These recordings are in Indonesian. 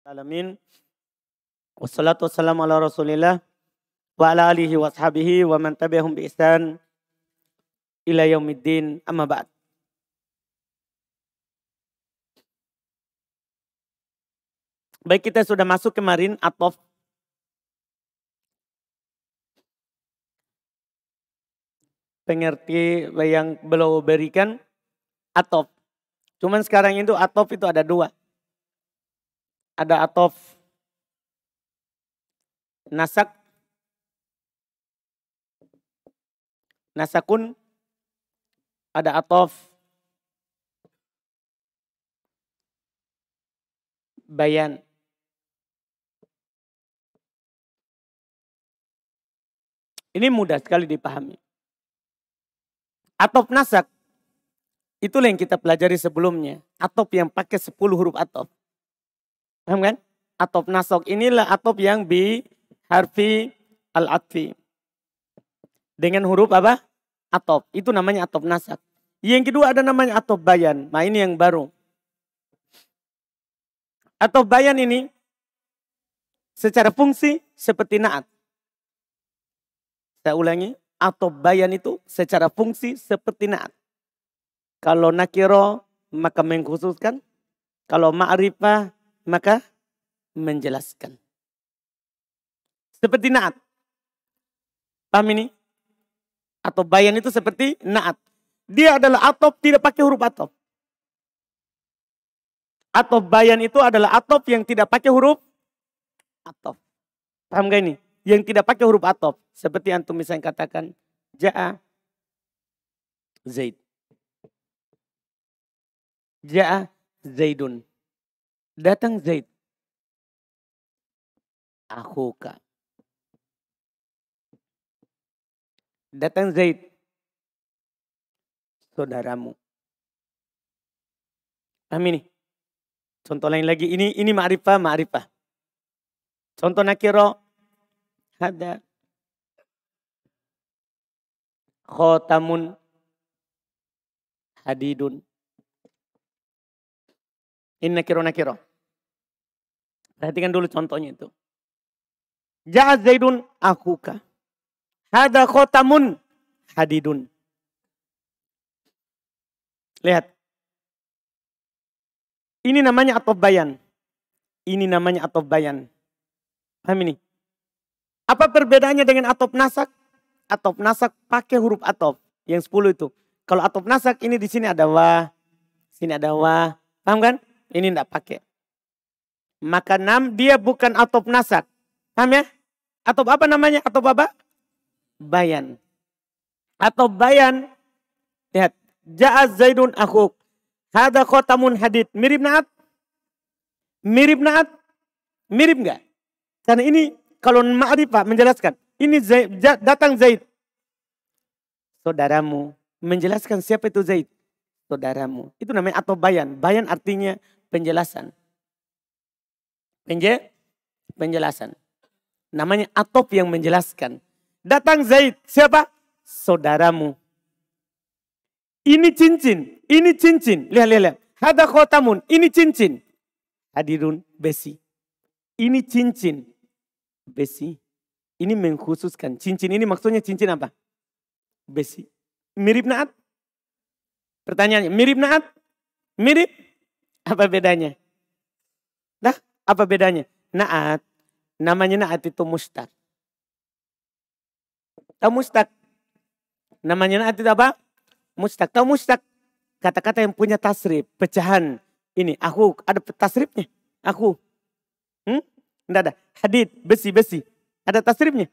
Alamin. Wassalatu wassalamu ala rasulillah wa ala alihi washabihi wa man tabi'ahum bi ihsan ila yaumiddin amma ba'd. Baik kita sudah masuk kemarin atof pengerti yang beliau berikan atof. Cuman sekarang itu atof itu ada dua ada atof nasak nasakun ada atof bayan ini mudah sekali dipahami atof nasak itulah yang kita pelajari sebelumnya atof yang pakai 10 huruf atof Paham kan? Atop nasok. Inilah atop yang bi harfi al-atfi. Dengan huruf apa? Atop. Itu namanya atop nasak. Yang kedua ada namanya atop bayan. Nah ini yang baru. Atop bayan ini secara fungsi seperti naat. Saya ulangi. Atop bayan itu secara fungsi seperti naat. Kalau nakiro maka mengkhususkan. Kalau ma'rifah maka menjelaskan. Seperti naat. Paham ini? Atau bayan itu seperti naat. Dia adalah atop tidak pakai huruf atop. Atop bayan itu adalah atop yang tidak pakai huruf atop. Paham gak ini? Yang tidak pakai huruf atop. Seperti antum misalnya katakan, Ja'a Zaid. Ja'a Zaidun. Datang Zaid. Akuka. Datang Zaid. Saudaramu. Paham ini? Contoh lain lagi. Ini ini ma'rifah, ma'rifah. Contoh nakiro. Ada. Khotamun. Hadidun. Ini nakiro nakiro. Perhatikan dulu contohnya itu. Ja'at Zaidun akuka. Hada khotamun hadidun. Lihat. Ini namanya atau bayan. Ini namanya atau bayan. Paham ini? Apa perbedaannya dengan atop nasak? Atop nasak pakai huruf atop Yang 10 itu. Kalau atop nasak ini di sini ada wa. Sini ada wa. Paham kan? Ini tidak pakai. Maka enam dia bukan atop nasak. Paham ya? Atop apa namanya? Atop apa? Bayan. Atau bayan. Lihat. Ja'az Zaidun akhuk. Hada khotamun hadid. Mirip naat? Mirip naat? Mirip nggak? Karena ini kalau ma'rifah menjelaskan. Ini Zaid, datang Zaid. Saudaramu. Menjelaskan siapa itu Zaid. Saudaramu. Itu namanya atau bayan. Bayan artinya penjelasan. Penje, penjelasan. Namanya Atop yang menjelaskan. Datang Zaid, siapa? Saudaramu. Ini cincin, ini cincin. Lihat, lihat, lihat. Hada khotamun, ini cincin. Hadirun besi. Ini cincin besi. Ini mengkhususkan cincin. Ini maksudnya cincin apa? Besi. Mirip naat? Pertanyaannya, mirip naat? Mirip? Apa bedanya? Apa bedanya? Naat, namanya naat itu mustak Tahu mustak Namanya naat itu apa? mustak Tahu mustak Kata-kata yang punya tasrif, pecahan. Ini, aku, ada tasrifnya. Aku. Hmm? Tidak ada. Hadid, besi, besi. Ada tasrifnya?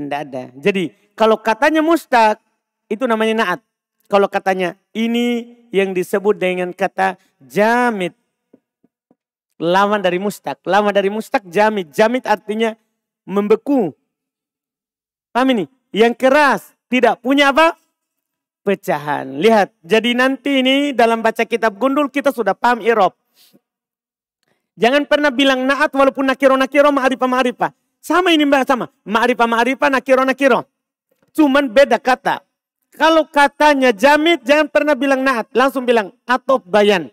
Tidak ada. Jadi, kalau katanya mustak itu namanya naat. Kalau katanya ini yang disebut dengan kata jamit Lawan dari mustak, Lawan dari mustak jamit. Jamit artinya membeku. Paham ini? Yang keras. Tidak punya apa? Pecahan. Lihat. Jadi nanti ini dalam baca kitab gundul kita sudah paham irob. Jangan pernah bilang naat walaupun nakiro-nakiro ma'arifah ma'arifah. Sama ini mbak sama. Ma'arifah ma'arifah nakiro-nakiro. Cuman beda kata. Kalau katanya jamit jangan pernah bilang naat. Langsung bilang atop bayan.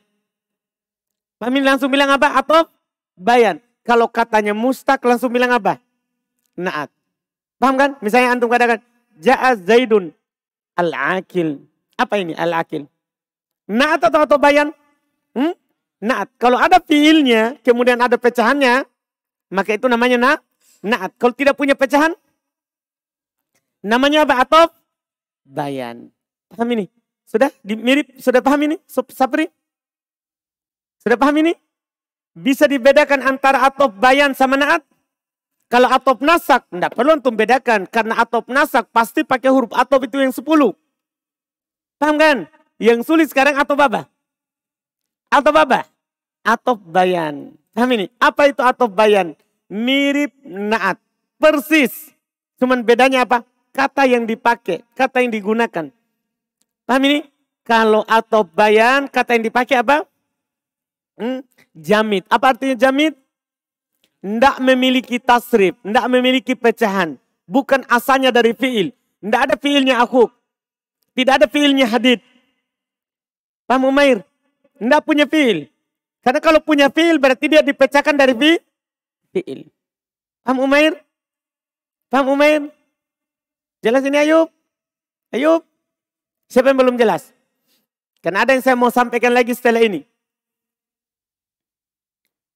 Mami langsung bilang apa? Atau bayan. Kalau katanya mustak langsung bilang apa? Naat. Paham kan? Misalnya antum katakan, Ja'a Zaidun al-akil. Apa ini al-akil? Naat atau atau bayan? Hmm? Naat. Kalau ada fiilnya, kemudian ada pecahannya, maka itu namanya na naat. Kalau tidak punya pecahan, namanya apa? Atau bayan. Paham ini? Sudah? Mirip? Sudah paham ini? Sapri? Sudah paham ini? Bisa dibedakan antara atop bayan sama naat? Kalau atop nasak, tidak perlu untuk bedakan. Karena atop nasak pasti pakai huruf atop itu yang 10. Paham kan? Yang sulit sekarang atop apa? Atop apa? Atop bayan. Paham ini? Apa itu atop bayan? Mirip naat. Persis. Cuman bedanya apa? Kata yang dipakai, kata yang digunakan. Paham ini? Kalau atop bayan, kata yang dipakai apa? Hmm? Jamit. Apa artinya jamit? Tidak memiliki tasrif, tidak memiliki pecahan. Bukan asalnya dari fiil. Tidak ada fiilnya aku. Tidak ada fiilnya hadid. Paham Umair? Tidak punya fiil. Karena kalau punya fiil berarti dia dipecahkan dari fi fiil. Paham Umair? Paham Umair? Jelas ini Ayub? Ayub? Siapa yang belum jelas? Karena ada yang saya mau sampaikan lagi setelah ini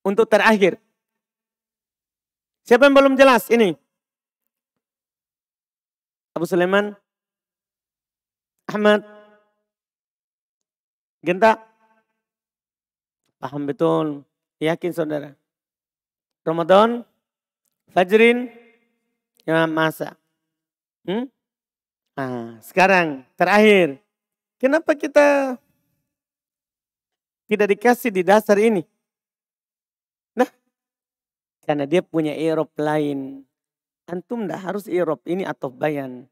untuk terakhir. Siapa yang belum jelas ini? Abu Sulaiman, Ahmad, Genta, paham betul, yakin saudara. Ramadan, Fajrin, ya masa. Hmm? Nah, sekarang terakhir, kenapa kita tidak dikasih di dasar ini? Karena dia punya irob lain. Antum tidak harus irob, ini atau bayan.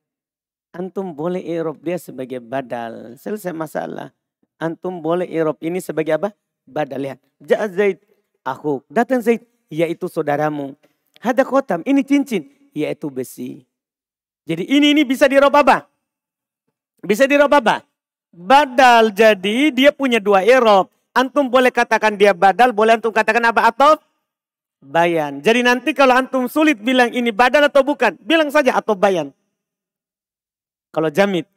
Antum boleh irob dia sebagai badal. Selesai masalah. Antum boleh irob ini sebagai apa? Badal. Lihat. Ja Zaid. Aku. Datang Zaid. Yaitu saudaramu. Hada kotam. Ini cincin. Yaitu besi. Jadi ini ini bisa dirob apa? Bisa dirob apa? Badal. Jadi dia punya dua irob. Antum boleh katakan dia badal. Boleh antum katakan apa? Atau bayan. Jadi nanti kalau antum sulit bilang ini badan atau bukan, bilang saja atau bayan. Kalau jamit.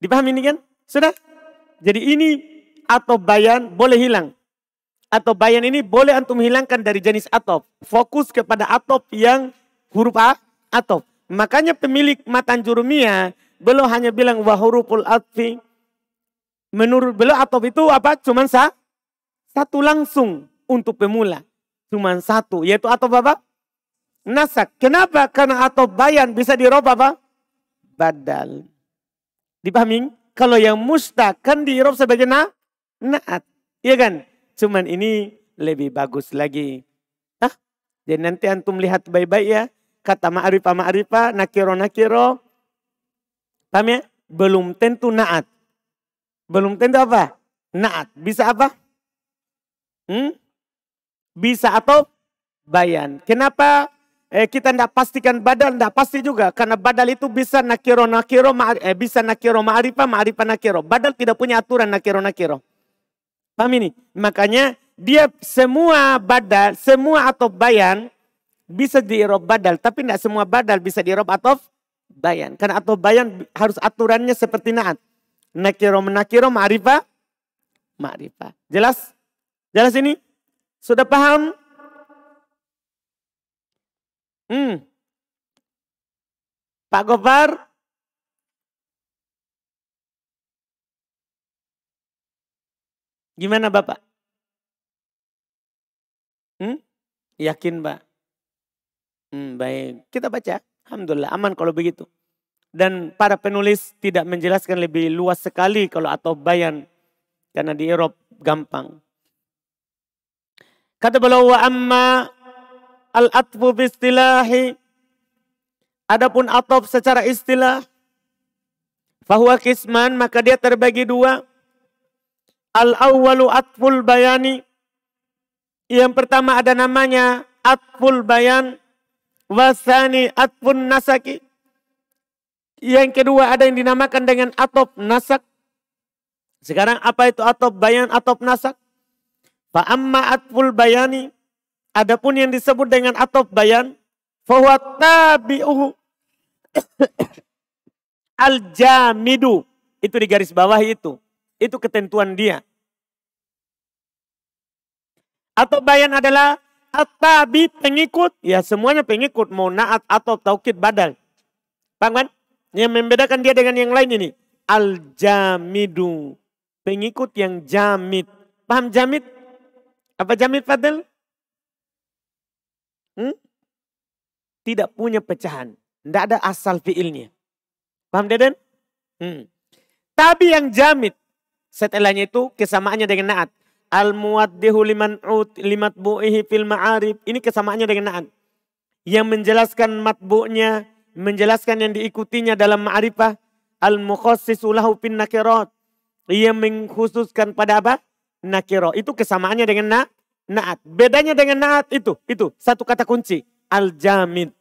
Dipahami ini kan? Sudah? Jadi ini atau bayan boleh hilang. Atau bayan ini boleh antum hilangkan dari jenis atop. Fokus kepada atop yang huruf A, atop. Makanya pemilik matan jurumia belum hanya bilang wa huruful atfi. Menurut beliau atop itu apa? Cuman sa, satu langsung untuk pemula cuma satu, yaitu atau apa? Nasak. Kenapa? Karena atau bayan bisa dirob apa? Badal. Dipahami? Kalau yang mustaq kan dirob sebagai na naat. Iya kan? Cuman ini lebih bagus lagi. Hah? Jadi nanti antum lihat baik-baik ya. Kata ma'arifah ma'arifah, nakiro nakiro. Paham ya? Belum tentu naat. Belum tentu apa? Naat. Bisa apa? Hmm? bisa atau bayan. Kenapa eh, kita tidak pastikan badal? Tidak pasti juga. Karena badal itu bisa nakiro nakiro, ma, eh, bisa nakiro ma'rifah, ma'rifah nakiro. Badal tidak punya aturan nakiro nakiro. Paham ini? Makanya dia semua badal, semua atau bayan bisa diirob badal. Tapi tidak semua badal bisa diirob atau bayan. Karena atau bayan harus aturannya seperti naat. Nakiro menakiro ma'rifah, ma'rifah. Jelas? Jelas ini? Sudah paham? Hmm. Pak Gopar? Gimana Bapak? Hmm? Yakin Pak? Hmm, baik, kita baca. Alhamdulillah, aman kalau begitu. Dan para penulis tidak menjelaskan lebih luas sekali kalau atau bayan. Karena di Eropa gampang. Kata beliau wa amma al-atfu bistilahi. Adapun atop secara istilah. bahwa kisman maka dia terbagi dua. Al-awwalu atful bayani. Yang pertama ada namanya atful bayan. Wasani atfun nasaki. Yang kedua ada yang dinamakan dengan atop nasak. Sekarang apa itu atop bayan, atop nasak? Fa amma atful bayani. Adapun yang disebut dengan atof bayan. huwa tabi'uhu. Al-jamidu. Itu di garis bawah itu. Itu ketentuan dia. Atau bayan adalah atabi pengikut. Ya semuanya pengikut. Mau naat atau taukid badal. Paham kan? Yang membedakan dia dengan yang lain ini. Al-jamidu. Pengikut yang jamid. Paham jamid? Apa Jamil Fadl? Hmm? Tidak punya pecahan. Tidak ada asal fiilnya. Paham Deden? Hmm. Tapi yang jamit setelahnya itu kesamaannya dengan naat. Al muaddihu liman ut limat bu'ihi fil ma'arif. Ini kesamaannya dengan naat. Yang menjelaskan matbu'nya, menjelaskan yang diikutinya dalam ma'rifah. Al mukhassisu fin nakirat. Ia mengkhususkan pada apa? nakiro. Itu kesamaannya dengan na, naat. Bedanya dengan naat itu, itu satu kata kunci. Al-jamid.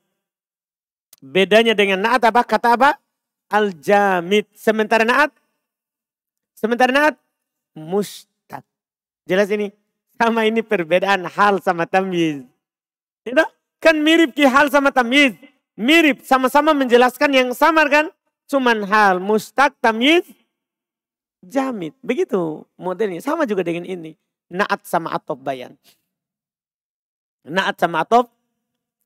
Bedanya dengan naat apa? Kata apa? Al-jamid. Sementara naat? Sementara naat? Mustad. Jelas ini? Sama ini perbedaan hal sama tamyiz. Itu kan mirip ki hal sama tamyiz. Mirip, sama-sama menjelaskan yang samar kan? Cuman hal, mustad, tamyiz, Jamit. Begitu modelnya. Sama juga dengan ini. Naat sama atop bayan. Naat sama atop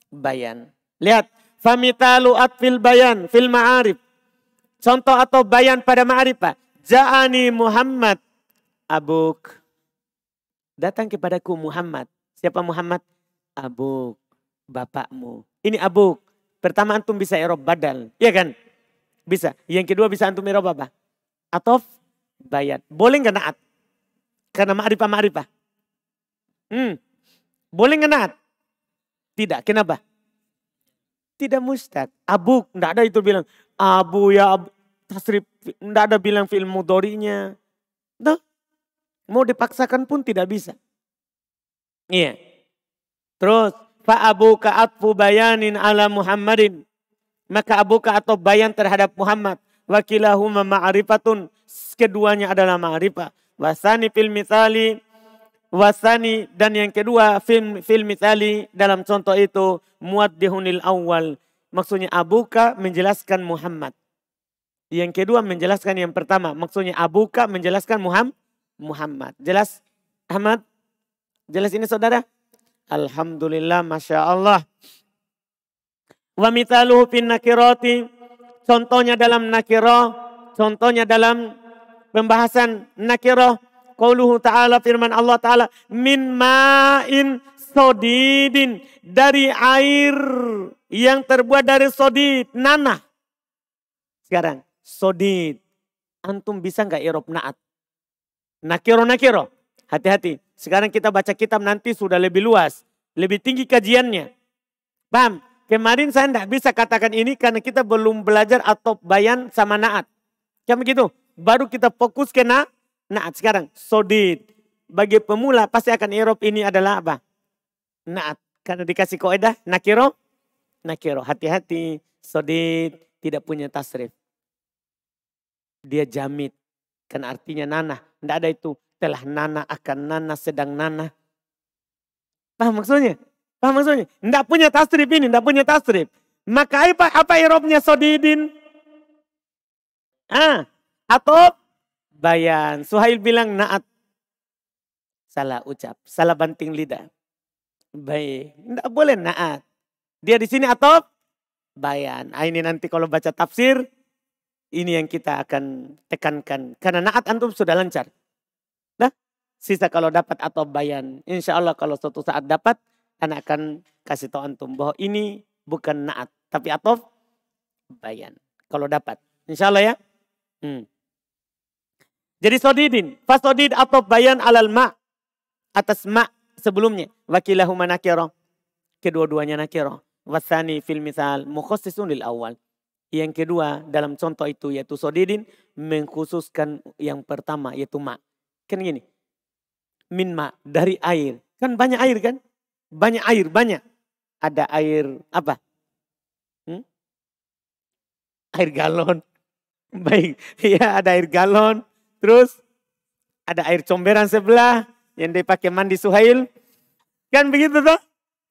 bayan. Lihat. Famitalu atfil bayan fil ma'arif. Contoh atau bayan pada ma'arif ma'arifah. Ja'ani Muhammad abuk. Datang kepadaku Muhammad. Siapa Muhammad? Abuk. Bapakmu. Ini abuk. Pertama antum bisa erob badal. Iya kan? Bisa. Yang kedua bisa antum erob apa? Atof bayat. Boleh nggak naat? Karena ma'rifah ma'rifah. Hmm. Boleh nggak naat? Tidak. Kenapa? Tidak mustad. abu, Nggak ada itu bilang. Abu ya abu. Tasrif. Nggak ada bilang film motorinya, Tuh. Mau dipaksakan pun tidak bisa. Iya. Terus. Pak Abu atfu bayanin ala Muhammadin. Maka Abu abuka atau bayan terhadap Muhammad Wakilahuma ma'rifatun. Keduanya adalah ma'rifah. Wasani fil mitali. Wasani dan yang kedua fil, fil mitali dalam contoh itu muat dihunil awal. Maksudnya abuka menjelaskan Muhammad. Yang kedua menjelaskan yang pertama. Maksudnya abuka menjelaskan Muhammad. Muhammad. Jelas Ahmad? Jelas ini saudara? Alhamdulillah, Masya Allah. Wa mitaluhu fin nakirati contohnya dalam Nakirah, contohnya dalam pembahasan Nakirah, Qauluhu ta'ala firman Allah ta'ala min ma'in sodidin dari air yang terbuat dari sodid nanah. Sekarang sodid antum bisa nggak irob naat? Nakiro nakiro hati-hati. Sekarang kita baca kitab nanti sudah lebih luas, lebih tinggi kajiannya. Paham? Kemarin saya tidak bisa katakan ini karena kita belum belajar atau bayan sama naat. Kayak begitu. Baru kita fokus ke na naat. Sekarang sodid. Bagi pemula pasti akan irup ini adalah apa? Naat. Karena dikasih koedah nakiro. Nakiro. Hati-hati. Sodid. Tidak punya tasrif. Dia jamit. kan artinya nanah. Tidak ada itu. Telah nanah akan nanah sedang nanah. Paham maksudnya? Paham maksudnya? Tidak punya tasrif ini, tidak punya tasrif. Maka apa, apa irobnya sodidin? Ah, atau bayan. Suhail bilang naat. Salah ucap, salah banting lidah. Baik, tidak boleh naat. Dia di sini atau bayan. Ah, ini nanti kalau baca tafsir, ini yang kita akan tekankan. Karena naat antum sudah lancar. Nah, sisa kalau dapat atau bayan. Insya Allah kalau suatu saat dapat, Anak akan kasih tahu antum bahwa ini bukan naat. Tapi atof bayan. Kalau dapat. Insya Allah ya. Hmm. Jadi sodidin. Fasodid atof bayan alal ma. Atas ma sebelumnya. wakilahu manakiro Kedua-duanya nakiro. Wasani fil misal mukhossisun lil awal. Yang kedua dalam contoh itu yaitu sodidin mengkhususkan yang pertama yaitu ma. Kan gini, min ma dari air. Kan banyak air kan? Banyak air, banyak. Ada air apa? Hmm? Air galon. Baik, ya ada air galon. Terus ada air comberan sebelah yang dipakai mandi Suhail. Kan begitu tuh?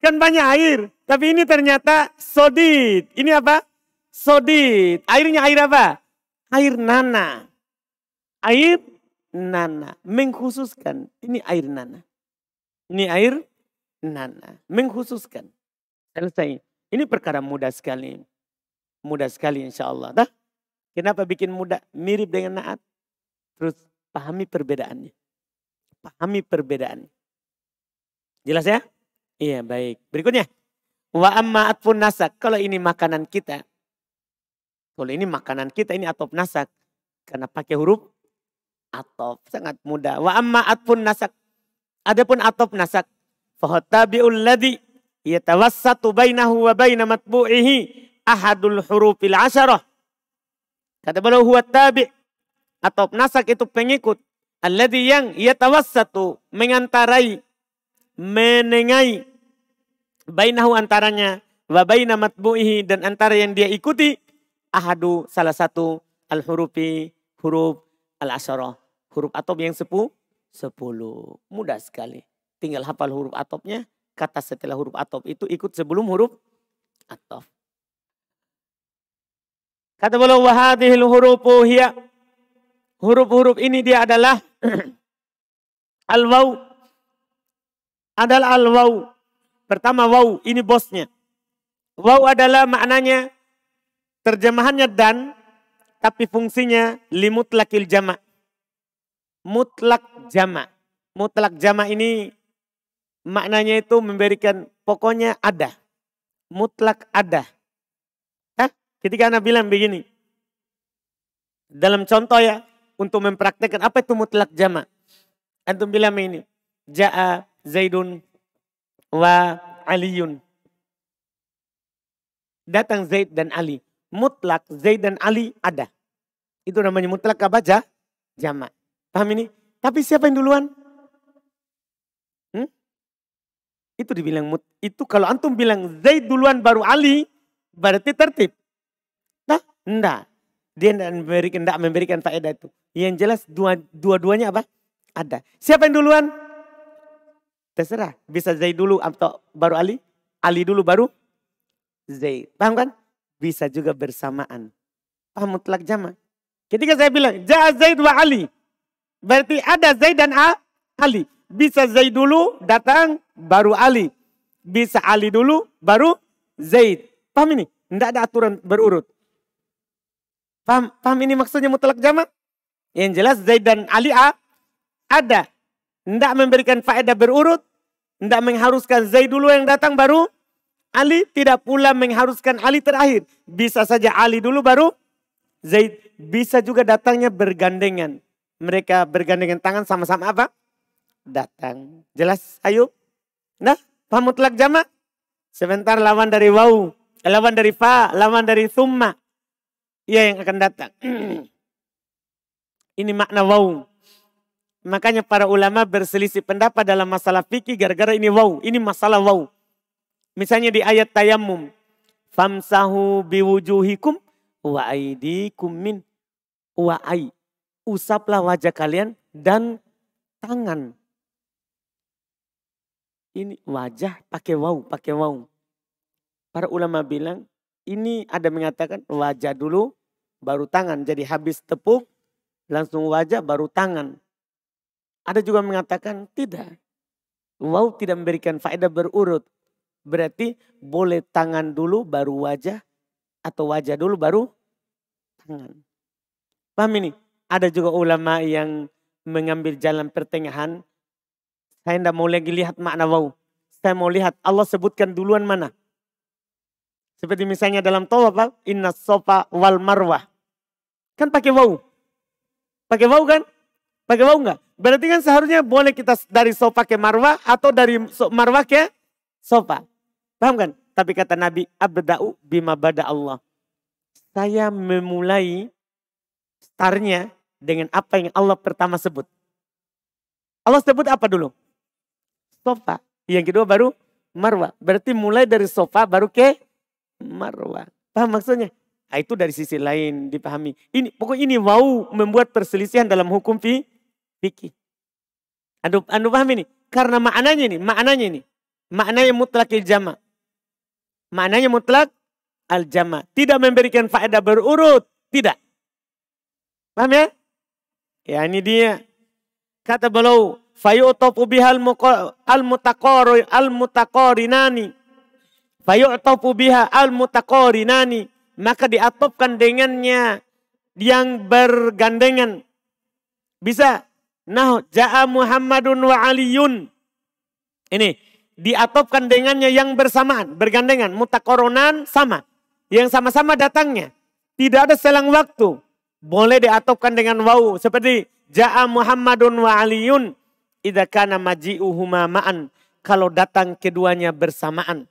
Kan banyak air. Tapi ini ternyata sodit. Ini apa? Sodit. Airnya air apa? Air nana. Air nana. Mengkhususkan. Ini air nana. Ini air Nana. Mengkhususkan. Selesai. Ini perkara mudah sekali. Mudah sekali insya Allah. Nah, kenapa bikin mudah? Mirip dengan naat. Terus pahami perbedaannya. Pahami perbedaannya. Jelas ya? Iya baik. Berikutnya. Wa amma atfun nasak. Kalau ini makanan kita. Kalau ini makanan kita ini atop nasak. Karena pakai huruf atop. Sangat mudah. Wa amma atfun nasak. Adapun atop nasak fahatabiul ladhi yatawassatu bainahu wa baina matbu'ihi ahadul hurufil asyarah. Kata beliau huwa tabi' atau nasak itu pengikut. Alladhi yang yatawassatu mengantarai, menengai bainahu antaranya wa baina matbu'ihi dan antara yang dia ikuti ahadu salah satu al hurufi huruf al asyarah huruf atau yang sepuluh sepuluh mudah sekali Tinggal hafal huruf atopnya, kata setelah huruf atop itu ikut sebelum huruf atop. Kata beliau wahadihil hurufu hiya. Huruf-huruf ini dia adalah al-waw. Adalah al-waw. Pertama waw, ini bosnya. Waw adalah maknanya terjemahannya dan tapi fungsinya limut lakil jama'. Mutlak jama'. Mutlak jama' ini Maknanya itu memberikan pokoknya ada. Mutlak ada. Hah? Ketika anak bilang begini. Dalam contoh ya. Untuk mempraktekkan apa itu mutlak jama Antum bilang ini. Ja'a Zaidun wa aliun Datang Zaid dan Ali. Mutlak Zaid dan Ali ada. Itu namanya mutlak apa? jama Paham ini? Tapi siapa yang duluan? Itu dibilang mut. Itu kalau antum bilang Zaid duluan baru Ali, berarti tertib. Nah, enggak. Dia enggak memberikan, enggak memberikan faedah itu. Yang jelas dua, dua-duanya apa? Ada. Siapa yang duluan? Terserah. Bisa Zaid dulu atau baru Ali. Ali dulu baru Zaid. Paham kan? Bisa juga bersamaan. Paham mutlak jama. Ketika saya bilang, Ja'a Zaid wa Ali. Berarti ada Zaid dan A, Ali. Bisa Zaid dulu datang baru Ali. Bisa Ali dulu baru Zaid. Paham ini? Tidak ada aturan berurut. Paham, paham ini maksudnya mutlak jamak? Yang jelas Zaid dan Ali A ada. Tidak memberikan faedah berurut. Tidak mengharuskan Zaid dulu yang datang baru Ali. Tidak pula mengharuskan Ali terakhir. Bisa saja Ali dulu baru Zaid. Bisa juga datangnya bergandengan mereka bergandengan tangan sama-sama apa? datang. Jelas Ayo, Nah, fa mutlak jama? Sebentar lawan dari wau, eh, lawan dari fa, lawan dari summa. Ia yang akan datang. Ini makna wau. Makanya para ulama berselisih pendapat dalam masalah fikih gara-gara ini wau. Ini masalah wau. Misalnya di ayat tayamum. Famsahu biwujuhikum wa aidikum min wa ai. Usaplah wajah kalian dan tangan ini wajah pakai wau, pakai wau. Para ulama bilang ini ada mengatakan wajah dulu baru tangan. Jadi habis tepuk langsung wajah baru tangan. Ada juga mengatakan tidak. Wau tidak memberikan faedah berurut. Berarti boleh tangan dulu baru wajah atau wajah dulu baru tangan. Paham ini? Ada juga ulama yang mengambil jalan pertengahan saya tidak mau lagi lihat makna wau. Saya mau lihat Allah sebutkan duluan mana. Seperti misalnya dalam tawaf, Pak, inna sofa wal marwah. Kan pakai wau. Pakai wau kan? Pakai wau enggak? Berarti kan seharusnya boleh kita dari sofa ke marwah atau dari marwah ke sofa. Paham kan? Tapi kata Nabi, abda'u bima bada Allah. Saya memulai startnya dengan apa yang Allah pertama sebut. Allah sebut apa dulu? sofa. Yang kedua baru marwa. Berarti mulai dari sofa baru ke marwa. Paham maksudnya? Nah, itu dari sisi lain dipahami. Ini pokoknya ini mau membuat perselisihan dalam hukum fi, fikih. Anda, anda paham ini? Karena maknanya ini, maknanya ini. Maknanya mutlak jama. Maknanya mutlak al jama. Tidak memberikan faedah berurut, tidak. Paham ya? Ya ini dia. Kata beliau, fayutafu bihal al mutaqari al mutaqarinani fayutafu biha al mutaqarinani maka diatopkan dengannya yang bergandengan bisa nah jaa Muhammadun wa Aliun ini diatopkan dengannya yang bersamaan bergandengan mutakoronan sama yang sama-sama datangnya tidak ada selang waktu boleh diatopkan dengan wau seperti jaa Muhammadun wa Aliun idza kana maji'uhuma ma'an kalau datang keduanya bersamaan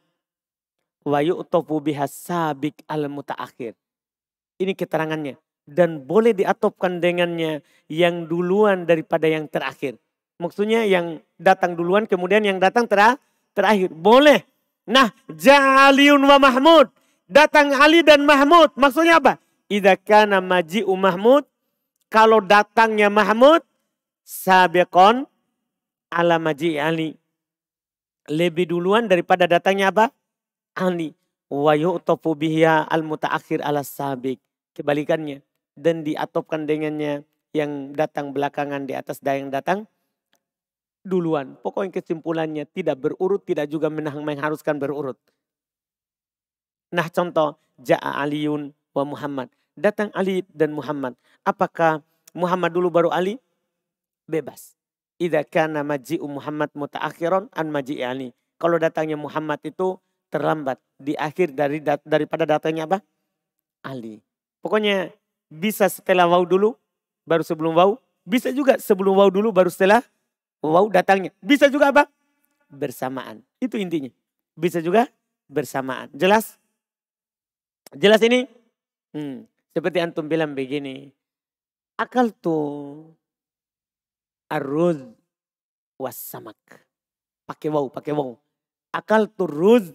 wa yu'tafu bihasabik al ini keterangannya dan boleh diatopkan dengannya yang duluan daripada yang terakhir maksudnya yang datang duluan kemudian yang datang tera terakhir boleh nah ja'aliun wa mahmud datang Ali dan Mahmud maksudnya apa idza kana maji'u mahmud kalau datangnya Mahmud sabiqon ala maji Ali. Lebih duluan daripada datangnya apa? Ali. Wa yu'tofu bihiya al mutaakhir ala sabik. Kebalikannya. Dan diatopkan dengannya yang datang belakangan di atas yang datang duluan. Pokoknya kesimpulannya tidak berurut, tidak juga mengharuskan berurut. Nah contoh, Ja'a Aliun wa Muhammad. Datang Ali dan Muhammad. Apakah Muhammad dulu baru Ali? Bebas idakana maji maji'u Muhammad mutaakhiron an maji Ali. Kalau datangnya Muhammad itu terlambat di akhir dari daripada datangnya apa? Ali. Pokoknya bisa setelah wau dulu baru sebelum wau, bisa juga sebelum wau dulu baru setelah wau datangnya. Bisa juga apa? Bersamaan. Itu intinya. Bisa juga bersamaan. Jelas? Jelas ini? Hmm. Seperti antum bilang begini. Akal tuh Aruz wassamak. Pakai wow, pakai wow. Akal turuz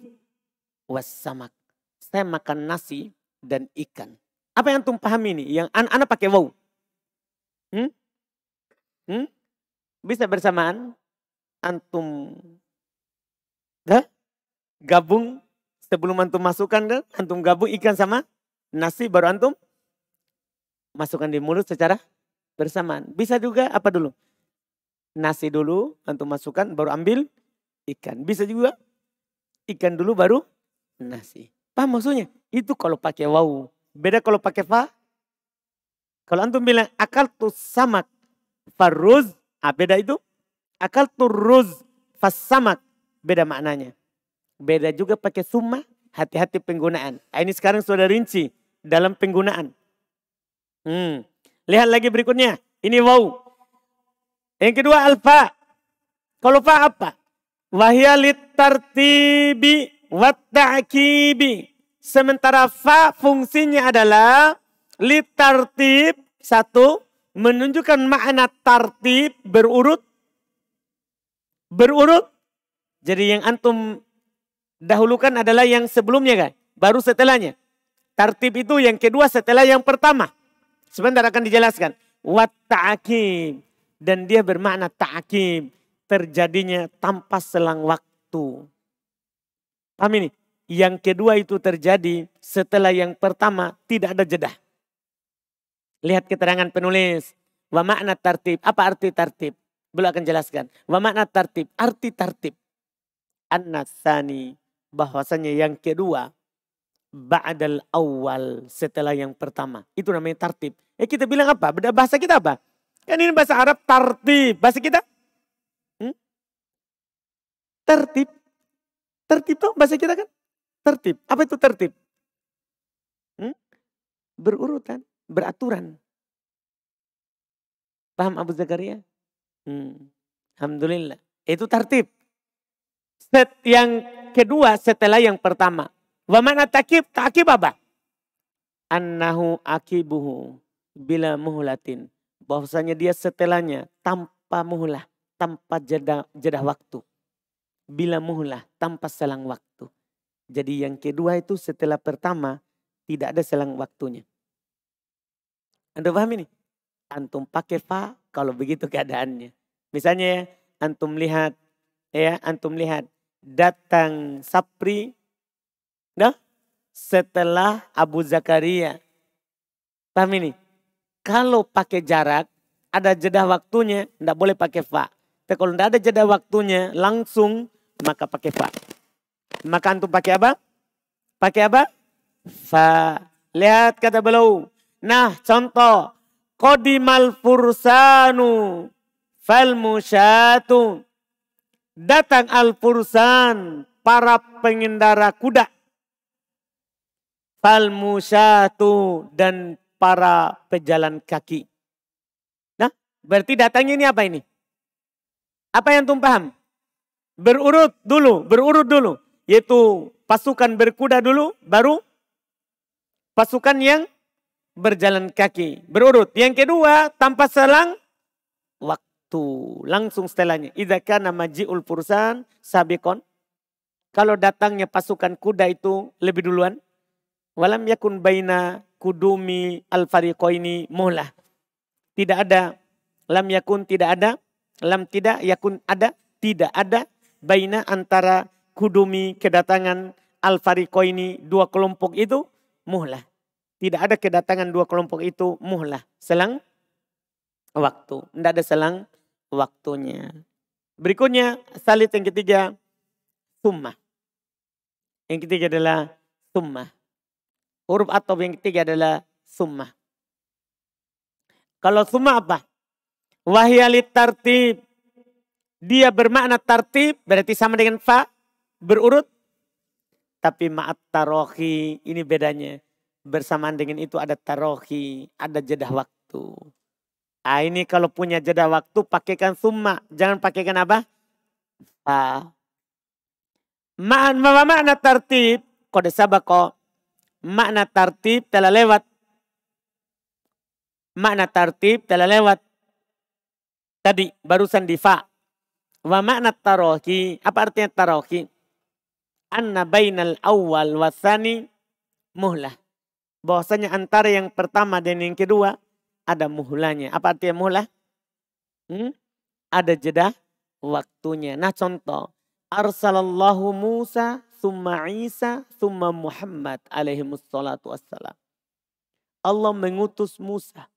wassamak. Saya makan nasi dan ikan. Apa yang antum pahami ini? Yang an anak pakai wow. Hmm? Hmm? Bisa bersamaan? Antum dah gabung sebelum antum masukkan dah, antum gabung ikan sama nasi baru antum masukkan di mulut secara bersamaan. Bisa juga apa dulu? nasi dulu, antum masukkan baru ambil ikan. Bisa juga ikan dulu baru nasi. Paham maksudnya? Itu kalau pakai wau. Beda kalau pakai fa. Kalau antum bilang akal tu samak faruz, ah beda itu. Akal tu ruz fasamak, beda maknanya. Beda juga pakai summa, hati-hati penggunaan. Ah, ini sekarang sudah rinci dalam penggunaan. Hmm. Lihat lagi berikutnya. Ini wau. Yang kedua alfa. Kalau fa apa? Wahya litartibi wat Sementara fa fungsinya adalah litartib satu menunjukkan makna tartib berurut berurut. Jadi yang antum dahulukan adalah yang sebelumnya kan, baru setelahnya. Tartib itu yang kedua setelah yang pertama. Sebentar akan dijelaskan. Wat ta'kib dan dia bermakna ta'kim terjadinya tanpa selang waktu. Paham ini? Yang kedua itu terjadi setelah yang pertama tidak ada jeda. Lihat keterangan penulis. Wa makna tartib. Apa arti tartib? Beliau akan jelaskan. Wa makna tartib. Arti tartib. An-nasani. Bahwasanya yang kedua. Ba'dal awal. Setelah yang pertama. Itu namanya tartib. Eh kita bilang apa? Beda bahasa kita apa? Kan ini bahasa Arab tertib. Bahasa kita? Hmm? Tertib. Tertib tuh bahasa kita kan? Tertib. Apa itu tertib? Hmm? Berurutan, beraturan. Paham Abu Zakaria? Hmm. Alhamdulillah. Itu tertib. Set yang kedua setelah yang pertama. Wa mana takib? Takib apa? Annahu akibuhu bila muhlatin bahwasanya dia setelahnya tanpa muhlah, tanpa jeda, jeda waktu. Bila muhlah, tanpa selang waktu. Jadi yang kedua itu setelah pertama tidak ada selang waktunya. Anda paham ini? Antum pakai fa kalau begitu keadaannya. Misalnya ya, antum lihat ya, antum lihat datang Sapri nah setelah Abu Zakaria. Paham ini? kalau pakai jarak ada jeda waktunya, tidak boleh pakai fa. Tapi kalau tidak ada jeda waktunya langsung maka pakai fa. Maka antum pakai apa? Pakai apa? Fa. Lihat kata beliau. Nah contoh. Kodimal fursanu fal musyatu. Datang al fursan para pengendara kuda. Fal musyatu dan para pejalan kaki. Nah, berarti datangnya ini apa ini? Apa yang antum paham? Berurut dulu, berurut dulu. Yaitu pasukan berkuda dulu, baru pasukan yang berjalan kaki. Berurut. Yang kedua, tanpa selang waktu. Langsung setelahnya. Idza kana maji'ul Pursan sabikon. Kalau datangnya pasukan kuda itu lebih duluan. Walam yakun baina kudumi al-fariqaini muhlah. Tidak ada lam yakun tidak ada, lam tidak yakun ada, tidak ada baina antara kudumi kedatangan al-fariqaini dua kelompok itu muhlah. Tidak ada kedatangan dua kelompok itu muhlah. Selang waktu. Tidak ada selang waktunya. Berikutnya salit yang ketiga summa. Yang ketiga adalah summa. Huruf atau yang ketiga adalah summa. Kalau summa apa? Wahyali tartib. Dia bermakna tartib berarti sama dengan fa berurut. Tapi ma'at tarohi ini bedanya. Bersamaan dengan itu ada tarohi, ada jedah waktu. Ah ini kalau punya jeda waktu pakaikan summa, jangan pakaikan apa? Fa. Ma'an ma makna tartib kode sabako makna tartib telah lewat. Makna tartib telah lewat. Tadi barusan di fa. Wa makna tarohi. Apa artinya tarohi? Anna bainal awal wasani muhlah. Bahwasanya antara yang pertama dan yang kedua ada muhlahnya. Apa artinya muhlah? Hmm? Ada jeda waktunya. Nah contoh. Arsalallahu Musa summa Isa, summa Muhammad alaihi wassalatu wassalam. Allah mengutus Musa,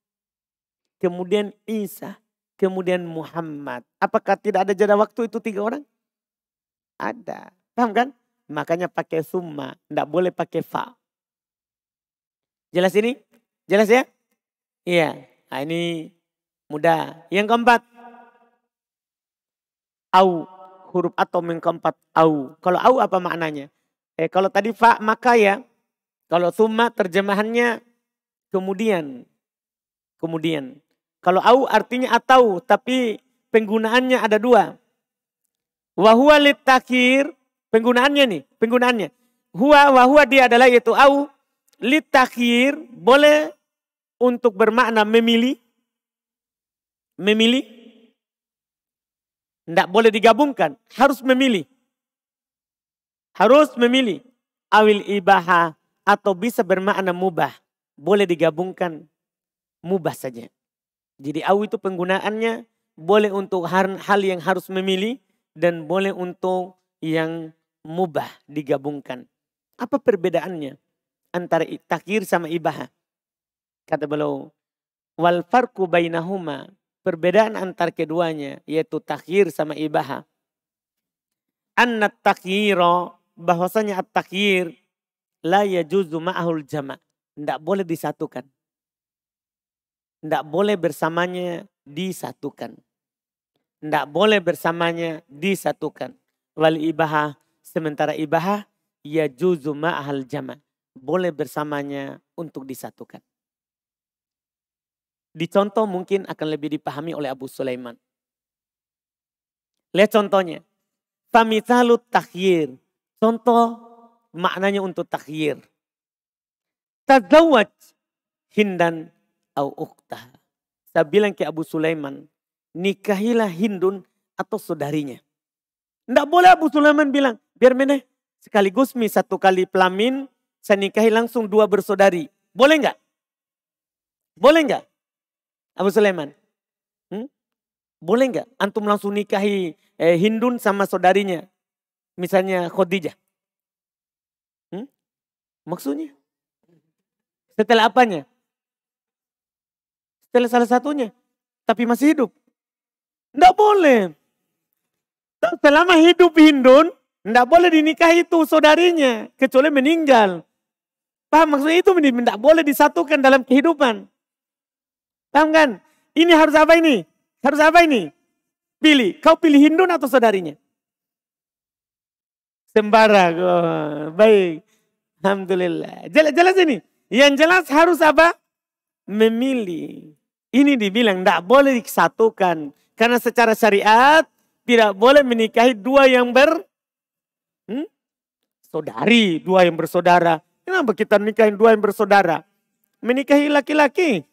kemudian Isa, kemudian Muhammad. Apakah tidak ada jeda waktu itu tiga orang? Ada. Paham kan? Makanya pakai summa, tidak boleh pakai fa. Jelas ini? Jelas ya? Iya. Nah, ini mudah. Yang keempat. Au huruf atom yang keempat au. Kalau au apa maknanya? Eh kalau tadi fa maka ya. Kalau summa terjemahannya kemudian. Kemudian. Kalau au artinya atau tapi penggunaannya ada dua. Wahua litakhir penggunaannya nih, penggunaannya. Huwa wahua dia adalah yaitu au litakhir boleh untuk bermakna memilih memilih tidak boleh digabungkan. Harus memilih. Harus memilih. Awil ibaha atau bisa bermakna mubah. Boleh digabungkan mubah saja. Jadi awi itu penggunaannya boleh untuk hal yang harus memilih dan boleh untuk yang mubah digabungkan. Apa perbedaannya antara takir sama ibaha? Kata beliau, wal farku bainahuma perbedaan antar keduanya yaitu takhir sama ibaha. Anna takhiro bahwasanya at takhir la yajuzu ma'ahul jama' tidak boleh disatukan. Tidak boleh bersamanya disatukan. Tidak boleh bersamanya disatukan. Wal ibaha sementara ibaha yajuzu ma'ahul jama' boleh bersamanya untuk disatukan dicontoh mungkin akan lebih dipahami oleh Abu Sulaiman. Lihat contohnya. Famithalu takhir. Contoh maknanya untuk takhir. Tazawwaj hindan au uktah. Saya bilang ke Abu Sulaiman, nikahilah Hindun atau saudarinya. Tidak boleh Abu Sulaiman bilang, biar mana sekaligus mi satu kali pelamin, saya nikahi langsung dua bersaudari. Boleh enggak? Boleh enggak? Abu Sulaiman? Hmm? Boleh nggak antum langsung nikahi eh, Hindun sama saudarinya? Misalnya Khadijah. Hmm? Maksudnya? Setelah apanya? Setelah salah satunya. Tapi masih hidup. Nggak boleh. Selama hidup Hindun, nggak boleh dinikahi itu saudarinya. Kecuali meninggal. Paham maksudnya itu? Tidak boleh disatukan dalam kehidupan. Paham kan? Ini harus apa ini? Harus apa ini? Pilih. Kau pilih Hindun atau saudarinya? Sembara. Oh, baik. Alhamdulillah. Jelas, jelas ini. Yang jelas harus apa? Memilih. Ini dibilang tidak boleh disatukan. Karena secara syariat tidak boleh menikahi dua yang ber hmm? saudari, dua yang bersaudara. Kenapa kita nikahin dua yang bersaudara? Menikahi laki-laki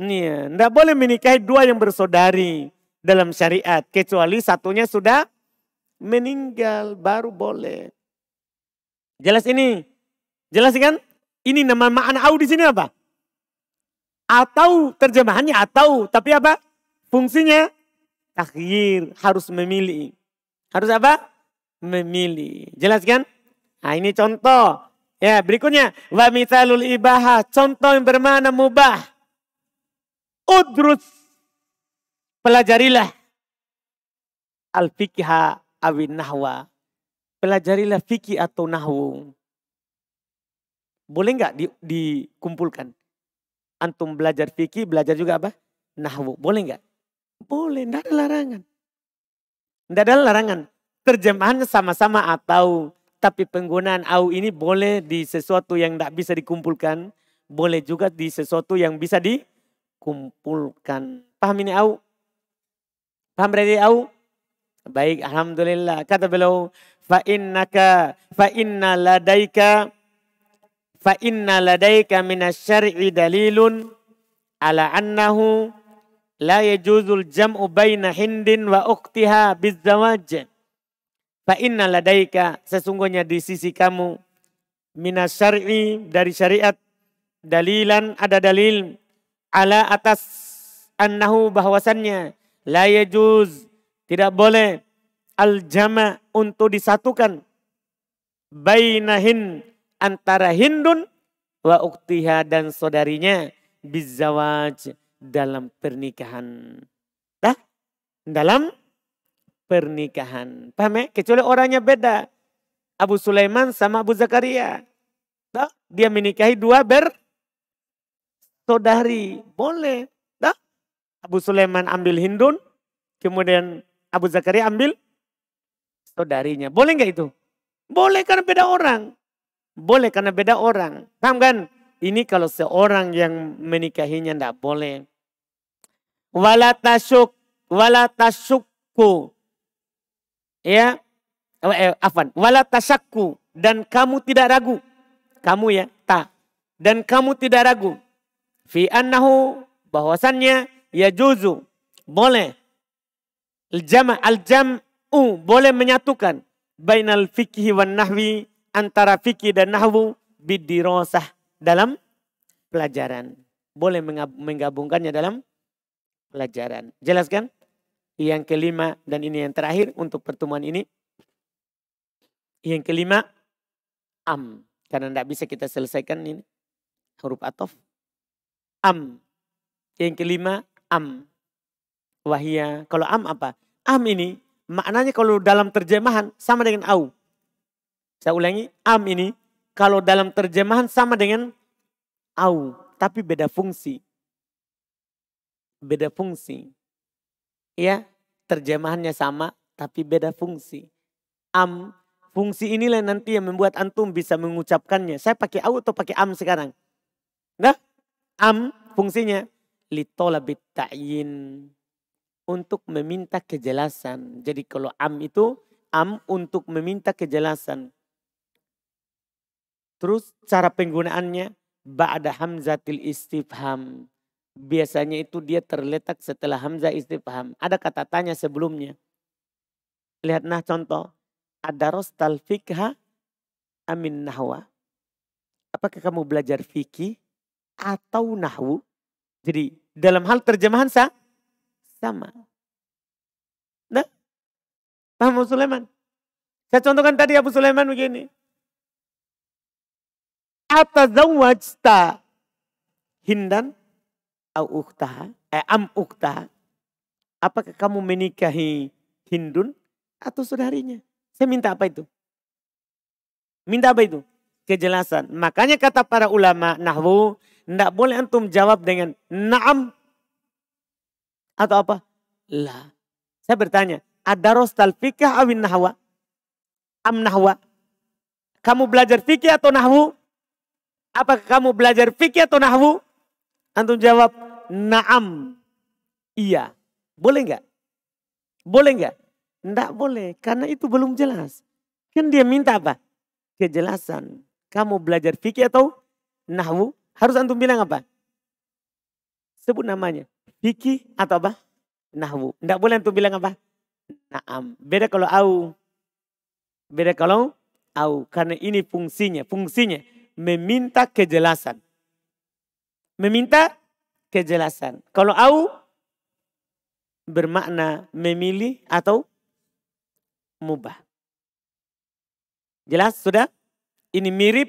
Iya, ndak boleh menikahi dua yang bersaudari dalam syariat. Kecuali satunya sudah meninggal, baru boleh. Jelas ini? Jelas kan? Ini nama maan au di sini apa? Atau terjemahannya atau, tapi apa? Fungsinya takhir, harus memilih. Harus apa? Memilih. Jelas kan? Nah ini contoh. Ya, berikutnya wa mithalul ibahah, contoh yang bermana mubah. Udrus. Pelajarilah. al fikha awin nahwa. Pelajarilah fikih atau nahwu. Boleh nggak di, dikumpulkan? Antum belajar fikih, belajar juga apa? Nahwu. Boleh nggak? Boleh, tidak ada larangan. tidak ada larangan. Terjemahannya sama-sama atau tapi penggunaan au ini boleh di sesuatu yang tidak bisa dikumpulkan, boleh juga di sesuatu yang bisa di kumpulkan. Paham ini au? Paham berarti au? Baik, alhamdulillah. Kata beliau, fa innaka fa inna ladaika fa inna ladaika minasyari'i dalilun ala annahu la yajuzul jam'u baina hindin wa uktiha bizawaj. Fa inna ladaika sesungguhnya di sisi kamu minasyari'i dari syariat dalilan ada dalil ala atas annahu bahwasannya la yajuz tidak boleh al jama untuk disatukan bainahin antara Hindun wa uktiha dan saudarinya bizawaj dalam pernikahan. Dah? Dalam pernikahan. Paham ya? Kecuali orangnya beda. Abu Sulaiman sama Abu Zakaria. Dah? Dia menikahi dua ber saudari. Boleh. Nah, Abu Sulaiman ambil Hindun, kemudian Abu Zakaria ambil saudarinya. Boleh nggak itu? Boleh karena beda orang. Boleh karena beda orang. Paham kan? Ini kalau seorang yang menikahinya tidak boleh. Wala tasyuk, wala Ya, eh, eh afan. Wala tasakku. Dan kamu tidak ragu. Kamu ya, tak. Dan kamu tidak ragu fi annahu bahwasannya ya juzu boleh al-jam' al-jam'u boleh menyatukan bainal fikhi wan nahwi antara fikih dan nahwu bidirosah dalam pelajaran. Boleh menggabungkannya dalam pelajaran. Jelaskan? Yang kelima dan ini yang terakhir untuk pertemuan ini. Yang kelima am karena tidak bisa kita selesaikan ini huruf atof am. Yang kelima am. Wahia. Kalau am apa? Am ini maknanya kalau dalam terjemahan sama dengan au. Saya ulangi, am ini kalau dalam terjemahan sama dengan au, tapi beda fungsi. Beda fungsi. Ya, terjemahannya sama tapi beda fungsi. Am fungsi inilah nanti yang membuat antum bisa mengucapkannya. Saya pakai au atau pakai am sekarang? Nah, am fungsinya litolabit ta'yin untuk meminta kejelasan. Jadi kalau am itu am untuk meminta kejelasan. Terus cara penggunaannya ba'da hamzatil istifham. Biasanya itu dia terletak setelah hamzah istifham. Ada kata tanya sebelumnya. Lihat nah contoh. Ada rostal fikha amin nahwa. Apakah kamu belajar fikih atau nahwu. Jadi dalam hal terjemahan sah, sama. Nah, paham Abu Sulaiman? Saya contohkan tadi Abu Sulaiman begini. atas hindan au uktaha, eh, am uktaha. Apakah kamu menikahi Hindun atau saudarinya? Saya minta apa itu? Minta apa itu? Kejelasan. Makanya kata para ulama nahwu tidak boleh antum jawab dengan naam atau apa? La. Saya bertanya, ada rostal fikih awin nahwa? Am nahwa? Kamu belajar fikih atau nahwu? apa kamu belajar fikih atau nahwu? Antum jawab, naam. Iya. Boleh nggak? Boleh nggak? Tidak boleh, karena itu belum jelas. Kan dia minta apa? Kejelasan. Kamu belajar fikih atau nahwu? Harus antum bilang apa? Sebut namanya. Fikih atau apa? Nahwu. Tidak boleh antum bilang apa? Naam. Beda kalau au. Beda kalau au. Karena ini fungsinya. Fungsinya meminta kejelasan. Meminta kejelasan. Kalau au bermakna memilih atau mubah. Jelas sudah? Ini mirip,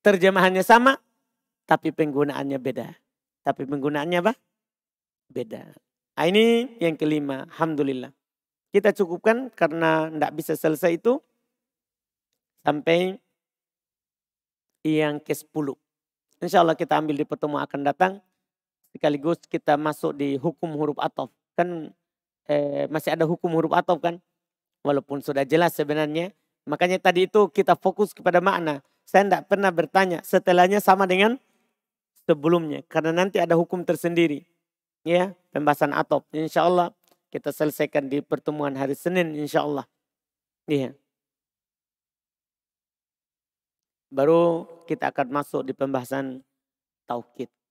terjemahannya sama, tapi penggunaannya beda. Tapi penggunaannya apa? Beda. Nah, ini yang kelima. Alhamdulillah. Kita cukupkan karena tidak bisa selesai itu. Sampai yang ke-10. Insya Allah kita ambil di pertemuan akan datang. Sekaligus kita masuk di hukum huruf atof. Kan eh, masih ada hukum huruf atof kan. Walaupun sudah jelas sebenarnya. Makanya tadi itu kita fokus kepada makna. Saya tidak pernah bertanya setelahnya sama dengan sebelumnya karena nanti ada hukum tersendiri ya pembahasan atop insya Allah kita selesaikan di pertemuan hari Senin insya Allah ya. baru kita akan masuk di pembahasan taukid